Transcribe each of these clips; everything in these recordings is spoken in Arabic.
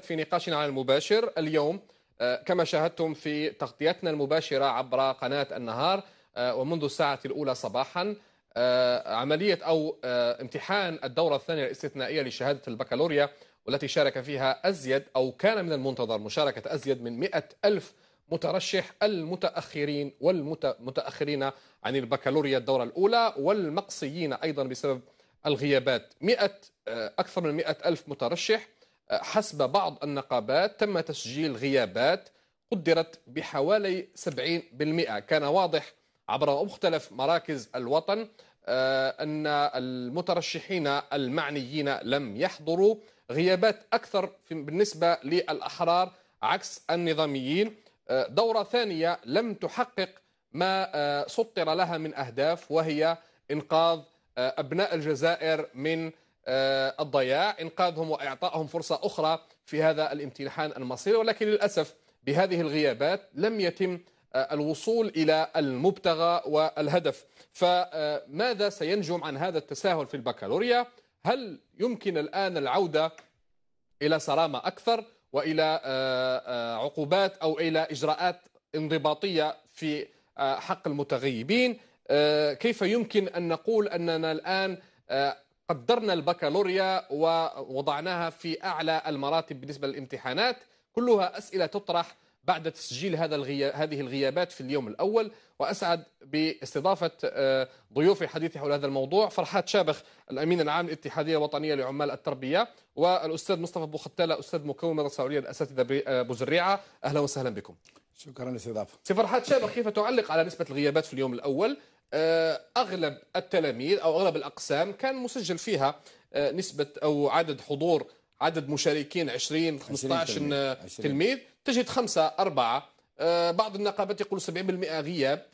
في نقاشنا على المباشر اليوم آه، كما شاهدتم في تغطيتنا المباشرة عبر قناة النهار آه، ومنذ الساعة الأولى صباحا آه، عملية أو امتحان الدورة الثانية الاستثنائية لشهادة البكالوريا والتي شارك فيها أزيد أو كان من المنتظر مشاركة أزيد من مئة ألف مترشح المتأخرين والمتأخرين عن البكالوريا الدورة الأولى والمقصيين أيضا بسبب الغيابات 100 أكثر من مئة ألف مترشح حسب بعض النقابات تم تسجيل غيابات قدرت بحوالي 70% كان واضح عبر مختلف مراكز الوطن آه، أن المترشحين المعنيين لم يحضروا غيابات أكثر بالنسبة للأحرار عكس النظاميين آه، دورة ثانية لم تحقق ما آه، سطر لها من أهداف وهي إنقاذ أبناء الجزائر من آه، الضياع إنقاذهم وإعطائهم فرصة أخرى في هذا الامتحان المصيري ولكن للأسف بهذه الغيابات لم يتم آه، الوصول إلى المبتغى والهدف فماذا سينجم عن هذا التساهل في البكالوريا هل يمكن الآن العودة إلى صرامة أكثر وإلى آه، عقوبات أو إلى إجراءات انضباطية في حق المتغيبين كيف يمكن أن نقول أننا الآن قدرنا البكالوريا ووضعناها في أعلى المراتب بالنسبة للامتحانات كلها أسئلة تطرح بعد تسجيل هذا الغي... هذه الغيابات في اليوم الأول وأسعد باستضافة آه، ضيوفي حديثي حول هذا الموضوع فرحات شابخ الأمين العام للاتحادية الوطنية لعمال التربية والأستاذ مصطفى بوختالة أستاذ مكون مدرسة السعودية الاساتذه بزريعه آه، أهلا وسهلا بكم شكرا للاستضافة سي فرحات شابخ كيف تعلق على نسبة الغيابات في اليوم الأول آه، اغلب التلاميذ او اغلب الاقسام كان مسجل فيها آه، نسبه او عدد حضور عدد مشاركين 20 15 تلميذ تجد خمسه اربعه آه، بعض النقابات يقول 70% غياب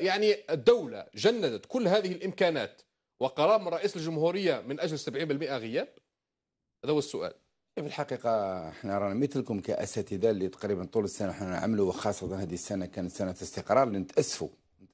يعني الدوله جندت كل هذه الامكانات وقرار من رئيس الجمهوريه من اجل 70% غياب هذا هو السؤال في الحقيقة احنا رانا مثلكم كأساتذة اللي تقريبا طول السنة احنا نعملوا وخاصة هذه السنة كانت سنة استقرار لنتأسفوا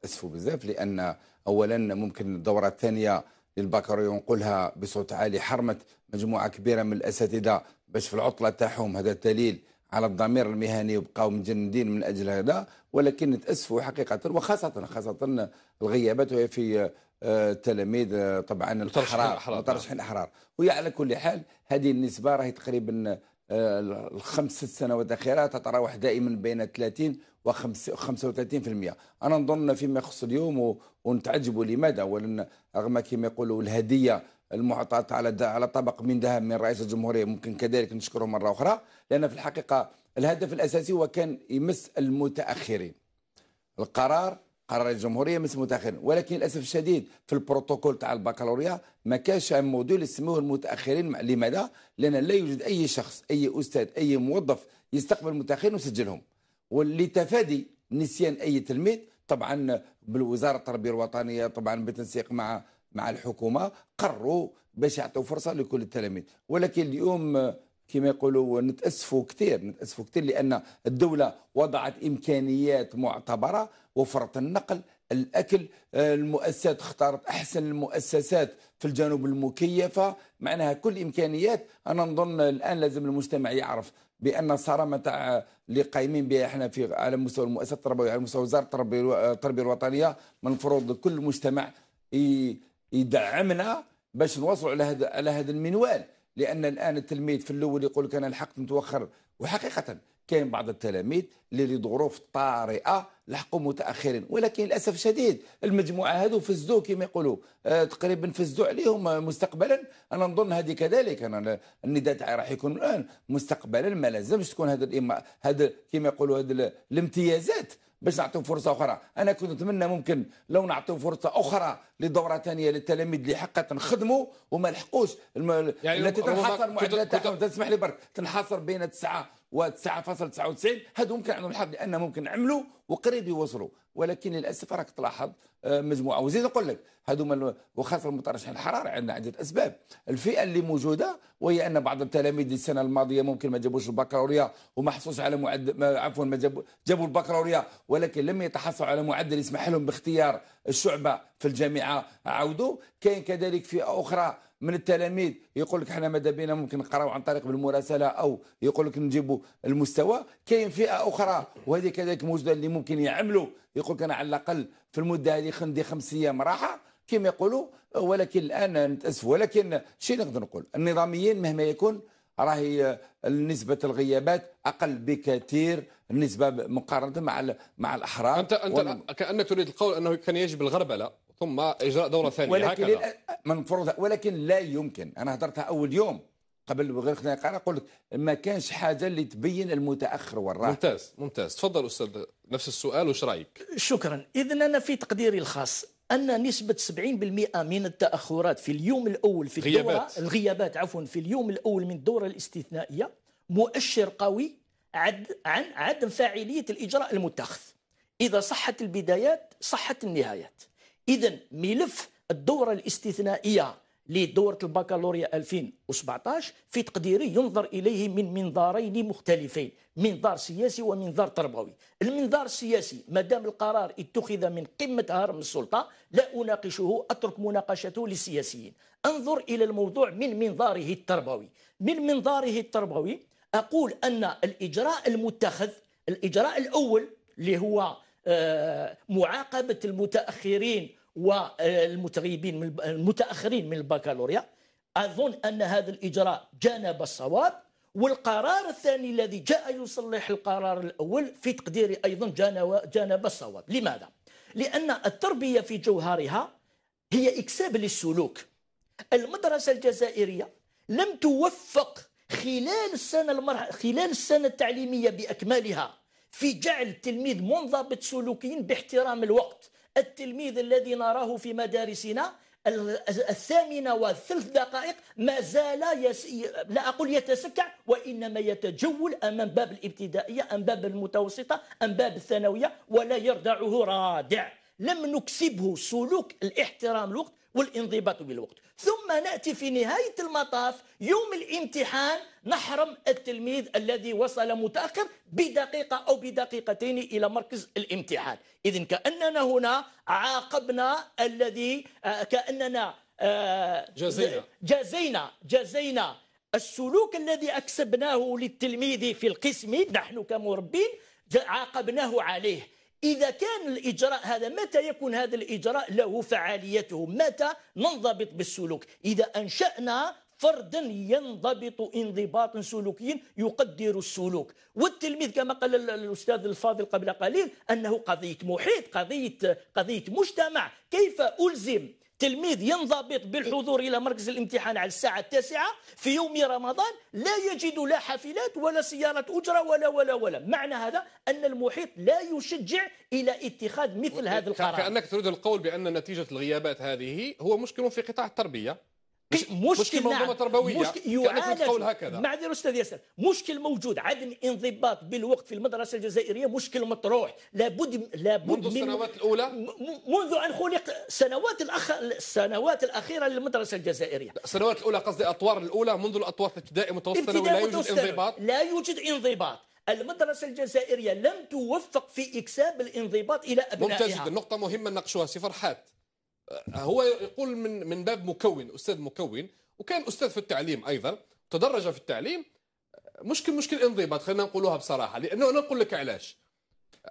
اسفوا بزاف لان اولا ممكن الدوره الثانيه للبكالوريا ونقولها بصوت عالي حرمت مجموعه كبيره من الاساتذه باش في العطله تاعهم هذا دليل على الضمير المهني وبقاو مجندين من اجل هذا ولكن نتاسفوا حقيقه وخاصه خاصه الغيابات وهي في آه، التلاميذ آه، طبعا الاحرار مترشحين نعم. الاحرار وهي على كل حال هذه النسبه راهي تقريبا آه، الخمس ست سنوات الاخيره تتراوح دائما بين 30 و35% انا نظن فيما يخص اليوم ونتعجب لماذا اولا رغم كما يقولوا الهديه المعطاة على على طبق من ذهب من رئيس الجمهوريه ممكن كذلك نشكره مره اخرى لان في الحقيقه الهدف الاساسي هو كان يمس المتاخرين القرار قرار الجمهوريه مس المتاخرين ولكن للاسف الشديد في البروتوكول تاع البكالوريا ما كانش موديل يسموه المتاخرين لماذا؟ لان لا يوجد اي شخص اي استاذ اي موظف يستقبل المتاخرين ويسجلهم ولتفادي نسيان اي تلميذ طبعا بالوزاره التربيه الوطنيه طبعا بالتنسيق مع مع الحكومه قرروا باش يعطوا فرصه لكل التلاميذ ولكن اليوم كما يقولوا نتاسفوا كثير نتاسفوا كثير لان الدوله وضعت امكانيات معتبره وفرت النقل الاكل المؤسسات اختارت احسن المؤسسات في الجنوب المكيفه معناها كل امكانيات انا نظن الان لازم المجتمع يعرف بان الصرامه تاع اللي قايمين بها احنا في على مستوى المؤسسه التربويه على مستوى وزاره التربيه الوطنيه من المفروض كل مجتمع يدعمنا باش نوصلوا على هذا على هذا المنوال لان الان التلميذ في الاول يقول لك انا لحقت متوخر وحقيقه كاين بعض التلاميذ اللي لظروف طارئه لحقوا متاخرين ولكن للاسف الشديد المجموعه هذو فزدوا كما يقولوا آه تقريبا فزدوا عليهم آه، مستقبلا انا نظن هذه كذلك انا النداء تاعي راح يكون الان مستقبلا ما لازمش تكون هذا الإما هذا كما يقولوا هذه الامتيازات باش نعطيو فرصه اخرى انا كنت نتمنى ممكن لو نعطيو فرصه اخرى لدوره ثانيه للتلاميذ اللي حقا خدموا وما لحقوش الم... يعني التي تنحصر معدلات تسمح لي برك تنحصر بين 9 و9.99 هذو كان عندهم الحظ لان ممكن عملوا وقريب يوصلوا ولكن للاسف راك تلاحظ آه، مجموعه وزيد نقول لك هذوما وخاصه المترشحين الحرار عندنا عده اسباب الفئه اللي موجوده وهي ان بعض التلاميذ السنه الماضيه ممكن ما جابوش البكالوريا وما حصلوش على معدل عفوا ما جابوا جابوا البكالوريا ولكن لم يتحصلوا على معدل يسمح لهم باختيار الشعبه في الجامعه عاودوا كاين كذلك فئه اخرى من التلاميذ يقول لك احنا ماذا بينا ممكن نقراو عن طريق بالمراسله او يقول لك نجيبوا المستوى كاين فئه اخرى وهذه كذلك موجوده اللي ممكن يعملوا يقول لك انا على الاقل في المده هذه خندي خمس ايام راحه كما يقولوا ولكن الان نتاسف ولكن شيء نقدر نقول النظاميين مهما يكون راهي نسبة الغيابات أقل بكثير نسبة مقارنة مع مع الأحرار أنت أنت كأنك تريد القول أنه كان يجب الغربلة ثم إجراء دورة ثانية ولكن هكذا. من فرضها ولكن لا يمكن انا هدرتها اول يوم قبل غير خلينا انا اقول لك ما كانش حاجه اللي تبين المتاخر والراحه ممتاز ممتاز تفضل استاذ نفس السؤال وش رايك شكرا اذا انا في تقديري الخاص ان نسبه 70% من التاخرات في اليوم الاول في الدوره الغيابات عفوا في اليوم الاول من الدوره الاستثنائيه مؤشر قوي عد عن عدم فاعليه الاجراء المتخذ اذا صحت البدايات صحت النهايات اذا ملف الدورة الاستثنائية لدورة البكالوريا 2017 في تقديري ينظر إليه من منظارين مختلفين منظار سياسي ومنظار تربوي المنظار السياسي ما دام القرار اتخذ من قمة هرم السلطة لا أناقشه أترك مناقشته للسياسيين انظر إلى الموضوع من منظاره التربوي من منظاره التربوي أقول أن الإجراء المتخذ الإجراء الأول اللي هو آه، معاقبة المتأخرين والمتغيبين من المتاخرين من البكالوريا اظن ان هذا الاجراء جانب الصواب والقرار الثاني الذي جاء يصلح القرار الاول في تقديري ايضا جانب الصواب لماذا لان التربيه في جوهرها هي اكساب للسلوك المدرسه الجزائريه لم توفق خلال السنه المرح... خلال السنه التعليميه باكملها في جعل التلميذ منضبط سلوكيا باحترام الوقت التلميذ الذي نراه في مدارسنا الثامنة والثلث دقائق ما زال يس... لا أقول يتسكع وإنما يتجول أمام باب الابتدائية أم باب المتوسطة أم باب الثانوية ولا يردعه رادع لم نكسبه سلوك الاحترام الوقت والانضباط بالوقت ثم نأتي في نهاية المطاف يوم الامتحان نحرم التلميذ الذي وصل متأخر بدقيقة أو بدقيقتين إلى مركز الامتحان إذن كأننا هنا عاقبنا الذي آه، كأننا آه، جزينا جزينا جزينا السلوك الذي أكسبناه للتلميذ في القسم نحن كمربين عاقبناه عليه إذا كان الإجراء هذا متى يكون هذا الإجراء له فعاليته متى ننضبط بالسلوك إذا أنشأنا فردا ينضبط انضباطا سلوكيا يقدر السلوك والتلميذ كما قال الاستاذ الفاضل قبل قليل انه قضيه محيط قضيه قضيه مجتمع كيف الزم التلميذ ينضبط بالحضور إلى مركز الامتحان على الساعة التاسعة في يوم رمضان لا يجد لا حافلات ولا سيارة أجرة ولا ولا ولا معنى هذا أن المحيط لا يشجع إلى اتخاذ مثل هذا القرار كأنك تريد القول بأن نتيجة الغيابات هذه هو مشكل في قطاع التربية مشكل نعم. تربويه مشكل يعالج قول هكذا معذر استاذ ياسر مشكل موجود عدم انضباط بالوقت في المدرسه الجزائريه مشكل مطروح لابد لابد منذ السنوات من الاولى منذ ان خلق سنوات الأخ... السنوات الاخيره للمدرسه الجزائريه السنوات الاولى قصدي الاطوار الاولى منذ الاطوار الابتدائي المتوسط لا يوجد انضباط لا يوجد انضباط المدرسة الجزائرية لم توفق في إكساب الانضباط إلى أبنائها ممتاز جدا نقطة مهمة نناقشوها سي فرحات هو يقول من من باب مكون استاذ مكون وكان استاذ في التعليم ايضا تدرج في التعليم مشكل مشكل انضباط خلينا نقولوها بصراحه لانه انا نقول لك علاش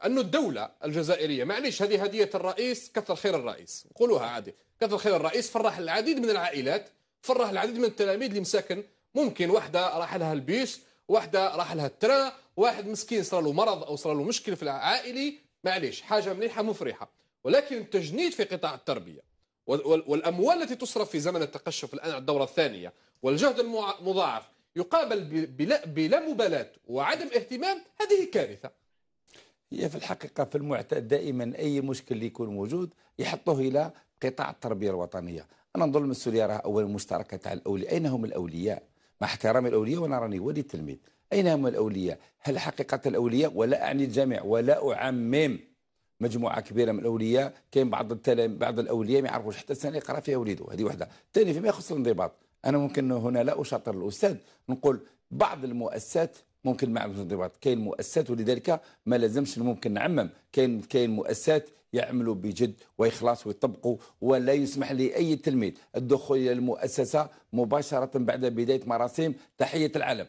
انه الدوله الجزائريه معليش هذه هديه الرئيس كثر خير الرئيس نقولوها عادي كثر خير الرئيس فرح العديد من العائلات فرح العديد من التلاميذ اللي مساكن ممكن واحده راح لها البيس واحده راح لها الترا واحد مسكين صار له مرض او صار له مشكل في العائلي معليش حاجه مليحه مفرحه ولكن التجنيد في قطاع التربية والأموال التي تصرف في زمن التقشف الآن على الدورة الثانية والجهد المضاعف يقابل بلا, مبالاة وعدم اهتمام هذه كارثة هي في الحقيقة في المعتاد دائما أي مشكل يكون موجود يحطوه إلى قطاع التربية الوطنية أنا نظن المسؤولية راه أول مشتركة تاع الأولياء أين هم الأولياء مع احترامي الأولياء وأنا راني ولي التلميذ أين هم الأولياء هل حقيقة الأولياء ولا أعني الجميع ولا أعمم مجموعه كبيره من الاولياء كاين بعض التلام بعض الاولياء ما يعرفوش حتى السنه يقرا فيها وليده هذه وحده ثاني فيما يخص الانضباط انا ممكن هنا لا اشاطر الاستاذ نقول بعض المؤسسات ممكن ما عندهمش انضباط كاين مؤسسات ولذلك ما لازمش ممكن نعمم كاين كاين مؤسسات يعملوا بجد واخلاص ويطبقوا ولا يسمح لاي تلميذ الدخول الى المؤسسه مباشره بعد بدايه مراسيم تحيه العلم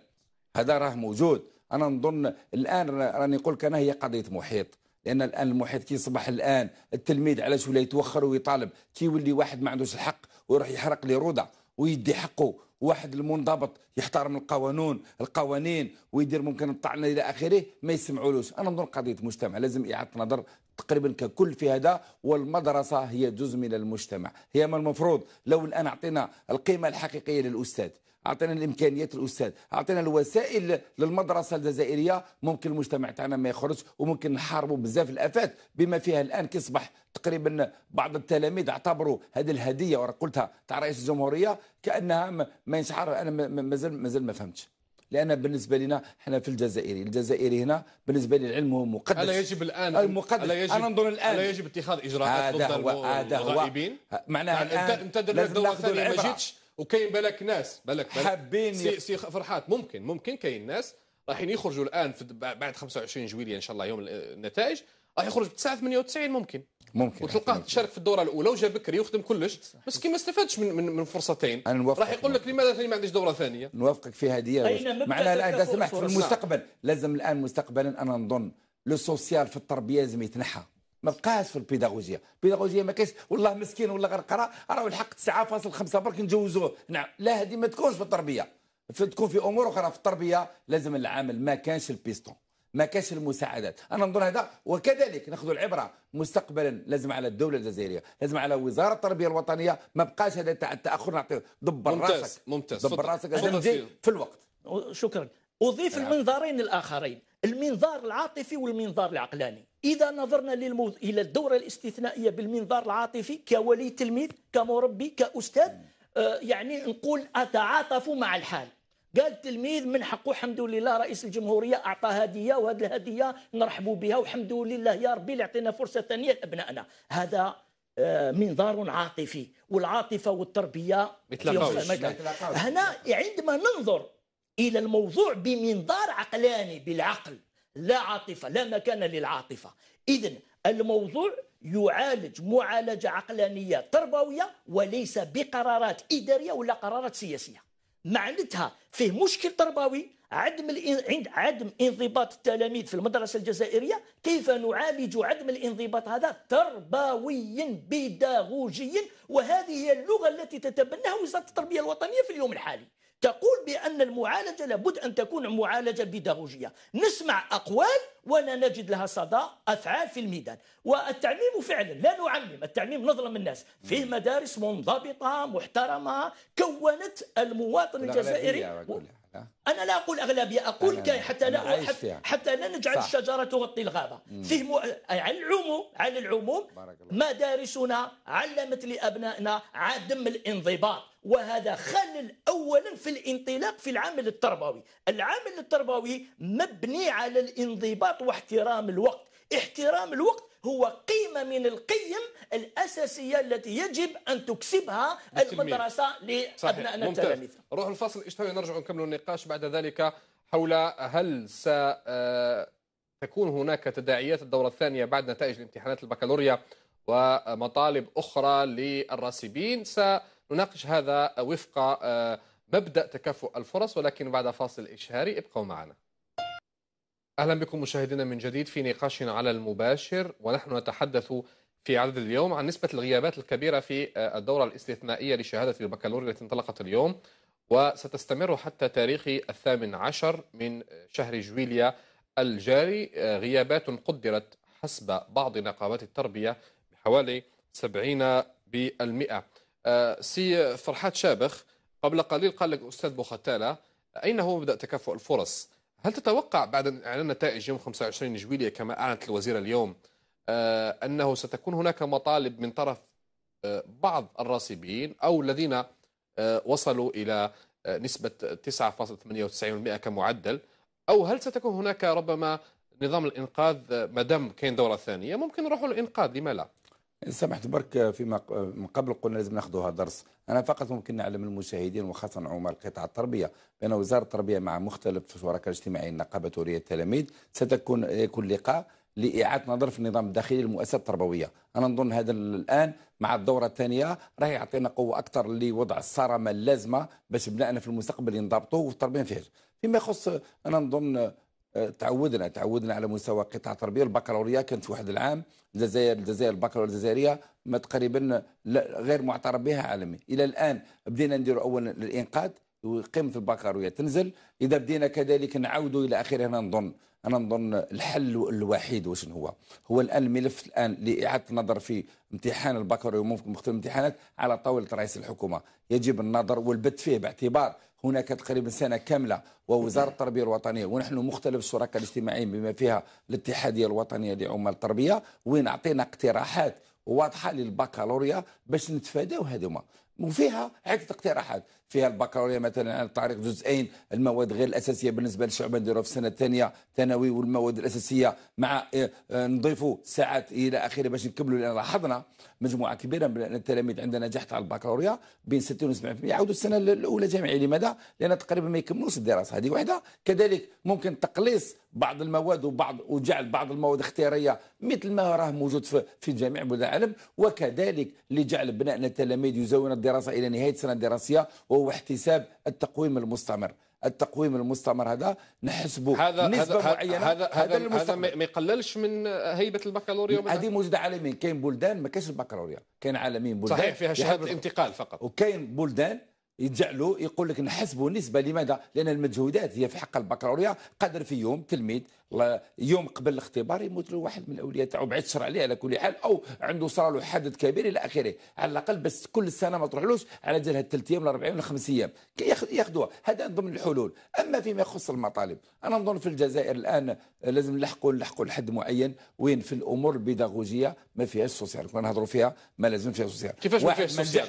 هذا راه موجود انا نظن الان راني نقول لك انا هي قضيه محيط لان الان المحيط كي يصبح الان التلميذ علاش ولا يتوخر ويطالب كي يولي واحد ما عندوش الحق ويروح يحرق لي روضه ويدي حقه واحد المنضبط يحترم القوانون القوانين ويدير ممكن الطعن الى اخره ما يسمعولوش انا نظن قضيه مجتمع لازم اعاده نظر تقريبا ككل في هذا والمدرسه هي جزء من المجتمع هي من المفروض لو الان اعطينا القيمه الحقيقيه للاستاذ اعطينا الامكانيات الاستاذ اعطينا الوسائل للمدرسه الجزائريه ممكن المجتمع تاعنا ما يخرج وممكن نحاربوا بزاف الافات بما فيها الان كيصبح تقريبا بعض التلاميذ اعتبروا هذه الهديه وراه قلتها تاع رئيس الجمهوريه كانها ما ينشعر انا مازال مازال ما فهمتش لان بالنسبه لنا احنا في الجزائري الجزائري هنا بالنسبه لي العلم هو مقدس الا يجب الان المقدس. ألا يجب انا ننظر الان الا يجب اتخاذ اجراءات ضد الغائبين معناها نعم، الان انت دلوقتي ما جيتش وكاين بالك ناس بالك, حابين سي, سي فرحات ممكن ممكن كاين ناس رايحين يخرجوا الان بعد 25 جويليه ان شاء الله يوم النتائج راح يخرج ب 98 ممكن ممكن وتلقاه تشارك في الدوره الاولى وجا بكري وخدم كلش بس كي ما استفادش من من, من فرصتين راح يقول لك لماذا ثاني ما عنديش دوره ثانيه نوافقك في هذه طيب، معناها الان اذا سمحت في المستقبل لازم الان مستقبلا انا نظن لو سوسيال في التربيه لازم يتنحى ما بقاش في البيداغوجيا البيداغوجيا ما كاينش والله مسكين والله غير قرا راه الحق 9.5 برك نجوزوه نعم لا هذه ما تكونش في التربيه تكون في امور اخرى في التربيه لازم العامل ما كانش البيستون ما كانش المساعدات انا نظن هذا وكذلك ناخذ العبره مستقبلا لازم على الدوله الجزائريه لازم على وزاره التربيه الوطنيه ما بقاش هذا تاع التاخر نعطيه دبر ممتاز. راسك ممتاز دبر راسك انا في الوقت شكرا اضيف نعم. المنظارين الاخرين المنظار العاطفي والمنظار العقلاني إذا نظرنا للموضوع إلى الدورة الاستثنائية بالمنظار العاطفي كولي تلميذ كمربي كأستاذ آه، يعني نقول أتعاطف مع الحال قال التلميذ من حقه الحمد لله رئيس الجمهورية أعطى هدية وهذه الهدية نرحب بها والحمد لله يا ربي اللي عطينا فرصة ثانية لأبنائنا هذا آه، منظار عاطفي والعاطفة والتربية هنا عندما ننظر إلى الموضوع بمنظار عقلاني بالعقل لا عاطفة لا مكان للعاطفة إذا الموضوع يعالج معالجة عقلانية تربوية وليس بقرارات إدارية ولا قرارات سياسية معنتها فيه مشكل تربوي عدم عند عدم انضباط التلاميذ في المدرسه الجزائريه كيف نعالج عدم الانضباط هذا تربويا بيداغوجيا وهذه هي اللغه التي تتبناها وزاره التربيه الوطنيه في اليوم الحالي تقول بأن المعالجة لابد أن تكون معالجة بيداغوجية نسمع أقوال ولا نجد لها صدى أفعال في الميدان والتعميم فعلا لا نعمم التعميم نظلم الناس فيه مدارس منضبطة محترمة كونت المواطن الجزائري انا لا اقول اغلبيه اقول أنا حتى لا حتى, حتى لا نجعل صح. الشجره تغطي الغابه فهم على العموم على العموم مدارسنا علمت لابنائنا عدم الانضباط وهذا خلل اولا في الانطلاق في العامل التربوي العامل التربوي مبني على الانضباط واحترام الوقت احترام الوقت هو قيمة من القيم الأساسية التي يجب أن تكسبها المدرسة لأبنائنا التلاميذ نروح الفصل الاشتراكي نرجع نكمل النقاش بعد ذلك حول هل ستكون آه، هناك تداعيات الدورة الثانية بعد نتائج الامتحانات البكالوريا ومطالب أخرى للراسبين سنناقش هذا وفق آه، مبدأ تكافؤ الفرص ولكن بعد فاصل إشهاري ابقوا معنا أهلا بكم مشاهدينا من جديد في نقاش على المباشر ونحن نتحدث في عدد اليوم عن نسبة الغيابات الكبيرة في آه، الدورة الاستثنائية لشهادة البكالوريا التي انطلقت اليوم وستستمر حتى تاريخ الثامن عشر من آه، شهر جويليا الجاري آه، غيابات قدرت حسب بعض نقابات التربية بحوالي 70 بالمئة سي فرحات شابخ قبل قليل قال لك أستاذ بوختالة أين هو مبدأ تكافؤ الفرص؟ هل تتوقع بعد اعلان نتائج يوم 25 جويلية كما اعلنت الوزيره اليوم آه، انه ستكون هناك مطالب من طرف آه، بعض الراسبين او الذين آه، وصلوا الى نسبه 9.98% كمعدل او هل ستكون هناك ربما نظام الانقاذ ما دام كاين دوره ثانيه ممكن نروحوا للانقاذ لما لا؟ سمحت برك فيما من قبل قلنا لازم ناخذوها درس انا فقط ممكن نعلم المشاهدين وخاصه عمال قطاع التربيه بان وزاره التربيه مع مختلف الشركاء الاجتماعيين النقابه التوريه التلاميذ ستكون يكون لقاء لاعاده نظر في النظام الداخلي للمؤسسات التربويه انا نظن هذا الان مع الدوره الثانيه راه يعطينا قوه اكثر لوضع الصرامه اللازمه باش بنائنا في المستقبل ينضبطوا والتربيه فيها فيما يخص انا نظن تعودنا تعودنا على مستوى قطاع التربيه البكالوريا كانت في واحد العام الجزائر الجزائر البكالوريا الجزائريه ما تقريبا غير معترف بها عالميا الى الان بدينا نديروا اولا الانقاذ وقيمه البكالوريا تنزل اذا بدينا كذلك نعودوا الى اخره انا نظن انا نظن الحل الوحيد واش هو هو الان الملف الان لاعاده النظر في امتحان البكالوريوس وممكن مختلف الامتحانات على طاوله رئيس الحكومه يجب النظر والبت فيه باعتبار هناك تقريبا سنه كامله ووزاره نعم. التربيه الوطنيه ونحن مختلف الشركاء الاجتماعيين بما فيها الاتحاديه الوطنيه لعمال التربيه وين اعطينا اقتراحات واضحه للبكالوريا باش نتفاداو هذوما وفيها عده اقتراحات فيها البكالوريا مثلا عن طريق جزئين المواد غير الاساسيه بالنسبه للشعب نديرو في السنه الثانيه ثانوي والمواد الاساسيه مع آه، آه، نضيفوا ساعات الى اخره باش نكملوا لان لاحظنا مجموعه كبيره من التلاميذ عندنا نجحت على البكالوريا بين 60 و 70% يعاودوا السنه الاولى جامعيه لماذا؟ لان تقريبا ما يكملوش الدراسه هذه واحده كذلك ممكن تقليص بعض المواد وبعض وجعل بعض المواد اختياريه مثل ما راه موجود في, في جميع بلدان العالم وكذلك لجعل ابنائنا التلاميذ يزاولون الدراسه الى نهايه السنه الدراسيه وهو احتساب التقويم المستمر التقويم المستمر هذا نحسبه هذا نسبه هذا معينه هذا هذا, هذا, ما يقللش من هيبه البكالوريا هذه موجوده عالميا كاين بلدان ما كاينش البكالوريا كاين عالميا بلدان صحيح فيها شهاده انتقال فقط وكاين بلدان يتجعلوا يقول لك نحسبوا نسبه لماذا؟ لان المجهودات هي في حق البكالوريا قدر في يوم تلميذ يوم قبل الاختبار يموت له واحد من الاولياء تاعو بعد الشر عليه على كل حال او عنده صار له حدث كبير الى اخره على الاقل بس كل سنه ما تروحلوش على جال ثلاث الثلاث ايام ولا 40 ولا خمس ايام ياخذوها هذا ضمن الحلول اما فيما يخص المطالب انا نظن في الجزائر الان لازم نلحقوا نلحقوا لحد معين وين في الامور البيداغوجيه ما فيهاش سوسيال كنا نهضروا فيها ما لازم فيها سوسيال كيفاش ما فيهاش سوسيال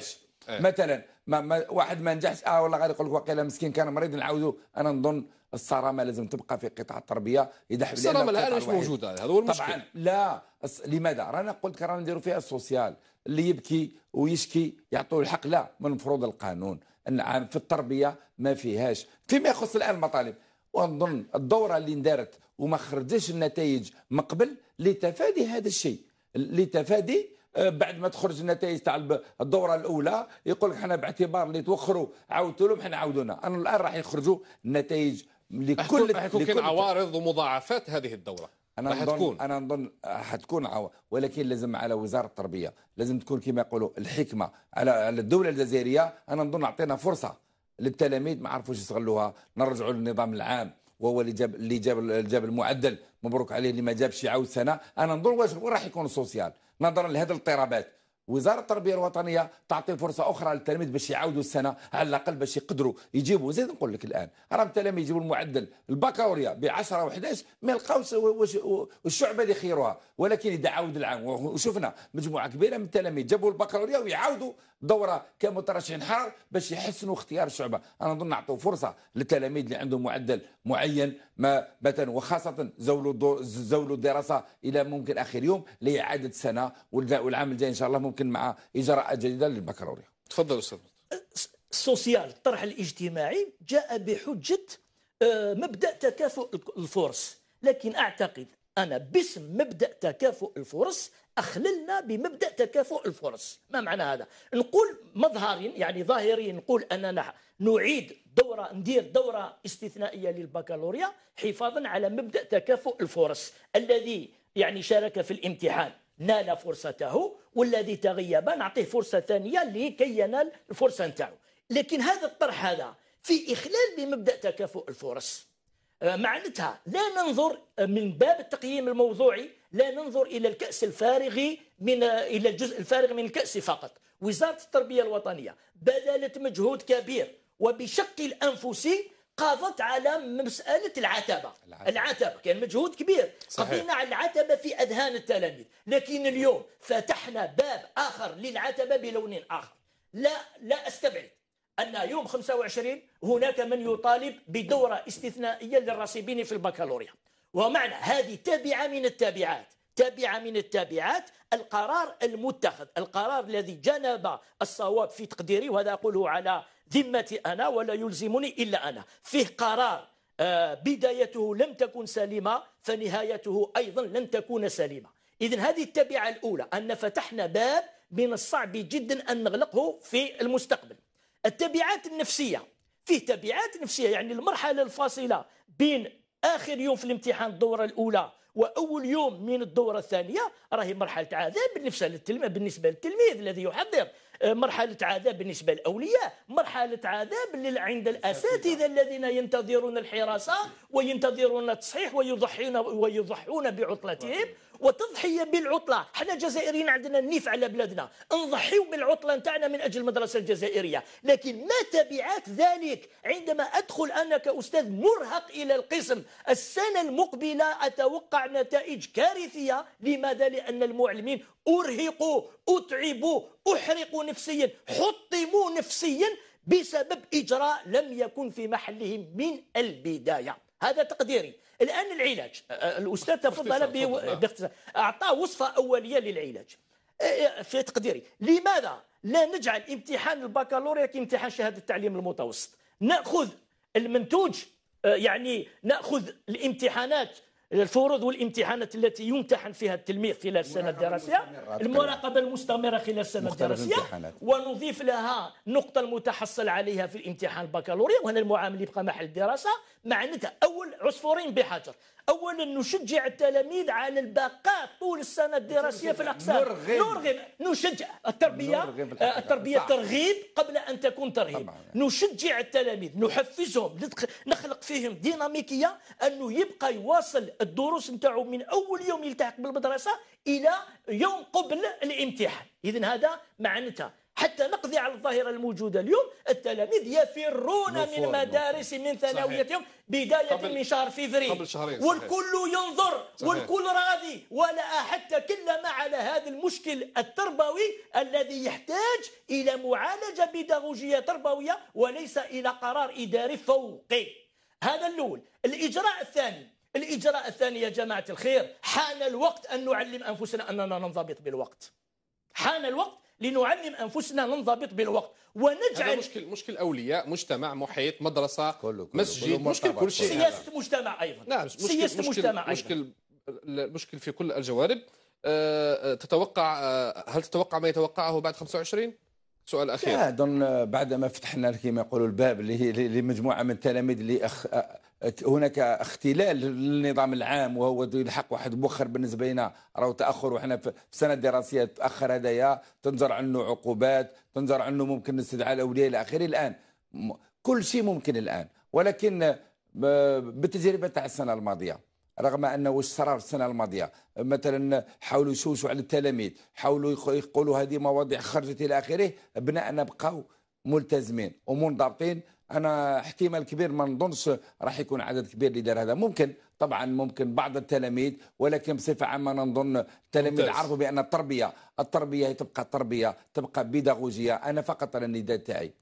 إيه. مثلا ما ما واحد ما نجحش اه والله غادي يقول لك واقيلا مسكين كان مريض نعاودوا انا نظن الصرامه لازم تبقى في قطاع التربيه اذا حبينا الصرامه الان مش موجوده هذا هو المشكل طبعا لا لماذا رانا قلت رانا نديروا فيها السوسيال اللي يبكي ويشكي يعطوه الحق لا من المفروض القانون نعم في التربيه ما فيهاش فيما يخص الان المطالب ونظن الدوره اللي اندارت وما خرجتش النتائج من قبل لتفادي هذا الشيء لتفادي آه، بعد ما تخرج النتائج تاع الدوره الاولى يقول لك حنا باعتبار اللي توخروا عاودتوا لهم حنا عاودونا انا الان راح يخرجوا النتائج لكل لكل عوارض ومضاعفات هذه الدوره انا نظن انا نظن حتكون عوى ولكن لازم على وزاره التربيه لازم تكون كما يقولوا الحكمه على على الدوله الجزائريه انا نظن اعطينا فرصه للتلاميذ ما عرفوش يستغلوها نرجعوا للنظام العام وهو اللي جاب اللي جاب جاب المعدل مبروك عليه اللي ما جابش يعاود سنه انا نظن واش راح يكون السوسيال نظرا لهذه الاضطرابات وزاره التربيه الوطنيه تعطي فرصه اخرى للتلاميذ باش يعاودوا السنه على الاقل باش يقدروا يجيبوا زيد نقول لك الان راه التلاميذ يجيبوا المعدل البكالوريا ب 10 و11 ما يلقاوش الشعبه اللي خيروها ولكن اذا عاود العام وشفنا مجموعه كبيره من التلاميذ جابوا البكالوريا ويعاودوا دوره كمترشحين حرار باش يحسنوا اختيار الشعبه انا نظن نعطوا فرصه للتلاميذ اللي عندهم معدل معين ما مثلا وخاصه زولوا زولوا الدراسه الى ممكن اخر يوم لاعاده سنه والعام الجاي ان شاء الله ممكن مع اجراءات جديده للبكالوريا تفضل استاذ السوسيال الطرح الاجتماعي جاء بحجه آه، مبدا تكافؤ الفرص لكن اعتقد انا باسم مبدا تكافؤ الفرص أخللنا بمبدأ تكافؤ الفرص ما معنى هذا نقول مظهرين يعني ظاهرين نقول أننا نعيد دورة ندير دورة استثنائية للبكالوريا حفاظا على مبدأ تكافؤ الفرص الذي يعني شارك في الامتحان نال فرصته والذي تغيب نعطيه فرصة ثانية لكي ينال الفرصة نتاعو لكن هذا الطرح هذا في إخلال بمبدأ تكافؤ الفرص آه، معناتها لا ننظر من باب التقييم الموضوعي لا ننظر إلى الكأس الفارغ من إلى الجزء الفارغ من الكأس فقط وزارة التربية الوطنية بذلت مجهود كبير وبشق الأنفس قاضت على مسألة العتبة العتبة, كان مجهود كبير قضينا على العتبة في أذهان التلاميذ لكن اليوم فتحنا باب آخر للعتبة بلون آخر لا لا أستبعد أن يوم 25 هناك من يطالب بدورة استثنائية للراسبين في البكالوريا ومعنى هذه تابعة من التابعات تابعة من التابعات القرار المتخذ القرار الذي جنب الصواب في تقديري وهذا أقوله على ذمتي أنا ولا يلزمني إلا أنا فيه قرار آه، بدايته لم تكن سليمة فنهايته أيضا لن تكون سليمة إذن هذه التبعة الأولى أن فتحنا باب من الصعب جدا أن نغلقه في المستقبل التبعات النفسية فيه تبعات نفسية يعني المرحلة الفاصلة بين اخر يوم في الامتحان الدوره الاولى واول يوم من الدوره الثانيه راهي مرحله عذاب بالنسبه للتلميذ بالنسبه للتلميذ الذي يحضر آه، مرحله عذاب بالنسبه للاولياء مرحله عذاب عند الاساتذه الذين ينتظرون الحراسه وينتظرون التصحيح ويضحون ويضحون بعطلتهم وتضحيه بالعطله حنا جزائريين عندنا النيف على بلادنا نضحيو بالعطله نتاعنا من اجل المدرسه الجزائريه لكن ما تبعات ذلك عندما ادخل انا كاستاذ مرهق الى القسم السنه المقبله اتوقع نتائج كارثيه لماذا لان المعلمين ارهقوا اتعبوا احرقوا نفسيا حطموا نفسيا بسبب اجراء لم يكن في محلهم من البدايه هذا تقديري الآن العلاج الأستاذ تفضل نعم. باختصار أعطاه وصفة أولية للعلاج في تقديري لماذا لا نجعل امتحان البكالوريا كامتحان شهادة التعليم المتوسط نأخذ المنتوج يعني ناخذ الامتحانات الفروض والامتحانات التي يمتحن فيها التلميذ خلال السنه الدراسيه المراقبه المستمره خلال السنه الدراسيه ونضيف لها نقطه المتحصل عليها في الامتحان البكالوريا وهنا المعامل يبقى محل الدراسه معناتها اول عصفورين بحجر اولا نشجع التلاميذ على البقاء طول السنه الدراسيه في الاقسام نرغب, نرغب. نشجع التربيه نرغب التربيه صح. ترغيب قبل ان تكون ترهيب طبعا. نشجع التلاميذ نحفزهم نخلق فيهم ديناميكيه انه يبقى يواصل الدروس نتاعو من اول يوم يلتحق بالمدرسه الى يوم قبل الامتحان اذا هذا معناتها حتى نقضي على الظاهرة الموجودة اليوم التلاميذ يفرون من مدارس من ثانويتهم بداية من شهر فيفري قبل شهرين صحيح. والكل ينظر صحيح. والكل راضي ولا حتى تكلم على هذا المشكل التربوي الذي يحتاج إلى معالجة بيداغوجية تربوية وليس إلى قرار إداري فوقي هذا الأول الإجراء الثاني الإجراء الثاني يا جماعة الخير حان الوقت أن نعلم أنفسنا أننا ننضبط بالوقت حان الوقت لنعلم انفسنا ننضبط بالوقت ونجعل هذا مشكل مشكل اولياء مجتمع محيط مدرسه كله كله مسجد كله مشكل كل شيء سياسه هذا. مجتمع ايضا نعم سياسه مشكل مجتمع مشكل أيضا. المشكل في كل الجوانب أه, آه، تتوقع آه، هل تتوقع ما يتوقعه بعد 25 سؤال اخير اظن بعد ما فتحنا كما يقولوا الباب لمجموعه من التلاميذ اللي هناك اختلال للنظام العام وهو الحق واحد مؤخر بالنسبه لنا راهو تاخر وحنا في السنه الدراسيه تاخر هذايا تنظر عنه عقوبات تنظر عنه ممكن استدعاء الاولياء الى اخره الان كل شيء ممكن الان ولكن بالتجربه تاع السنه الماضيه رغم انه واش صرا السنه الماضيه مثلا حاولوا يشوشوا على التلاميذ حاولوا يقولوا هذه مواضيع خرجت الى اخره ابنائنا بقاو ملتزمين ومنضبطين انا احتمال كبير ما نظنش راح يكون عدد كبير اللي دار هذا ممكن طبعا ممكن بعض التلاميذ ولكن بصفه عامه نظن التلاميذ عرفوا بان التربيه التربيه هي تبقى تربيه تبقى بيداغوجيه انا فقط على النداء تاعي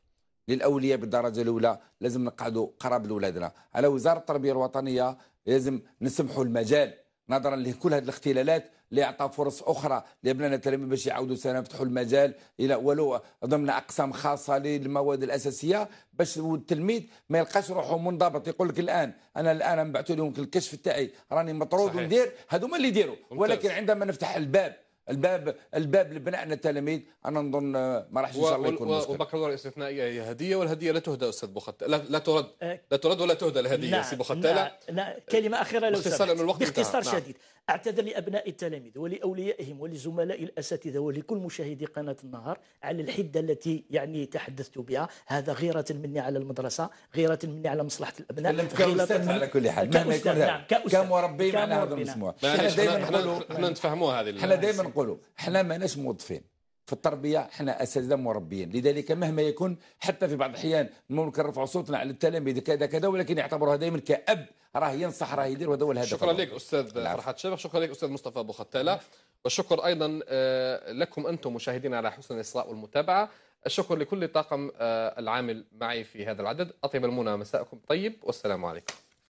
للاولياء بالدرجه الاولى لازم نقعدوا قراب لاولادنا على وزاره التربيه الوطنيه لازم نسمحوا المجال نظرا لكل هذه الاختلالات عطى فرص اخرى لابنائنا التلاميذ باش يعاودوا سنه يفتحوا المجال الى ولو ضمن اقسام خاصه للمواد الاساسيه باش التلميذ ما يلقاش روحه منضبط يقول لك الان انا الان بعثوا لهم الكشف تاعي راني مطرود وندير هذوما اللي يديروا ولكن عندما نفتح الباب الباب الباب لبناء التلاميذ انا نظن ما راحش ان شاء الله يكون مشكل وبكالوريا استثنائيه هي هديه والهديه لا تهدى استاذ بوخت لا, لا ترد لا ترد ولا تهدى الهديه نعم، سي بوخت لا, لا نعم، كلمه اخيره لو سمحت باختصار نعم. شديد أعتذر لأبناء التلاميذ ولأوليائهم ولزملاء الأساتذة ولكل مشاهدي قناة النهار على الحدة التي يعني تحدثت بها هذا غيرة مني على المدرسة غيرة مني على مصلحة الأبناء كأستاذ على كل حال مهما يكون نعم كمربي معنا هذا المسموع احنا دائما نقولوا احنا دائما نقولوا احنا ما ماناش موظفين في التربيه احنا اساتذه مربيين لذلك مهما يكون حتى في بعض الاحيان ممكن نرفع صوتنا على التلاميذ كذا كذا ولكن يعتبروها دائما كاب راه ينصح راه يدير وهذا هو الهدف شكرا لك استاذ نعم. فرحات شبخ شكرا لك استاذ مصطفى ابو ختاله والشكر ايضا آه، لكم انتم مشاهدينا على حسن الاصغاء والمتابعه الشكر لكل طاقم آه، العامل معي في هذا العدد اطيب المنى مساءكم طيب والسلام عليكم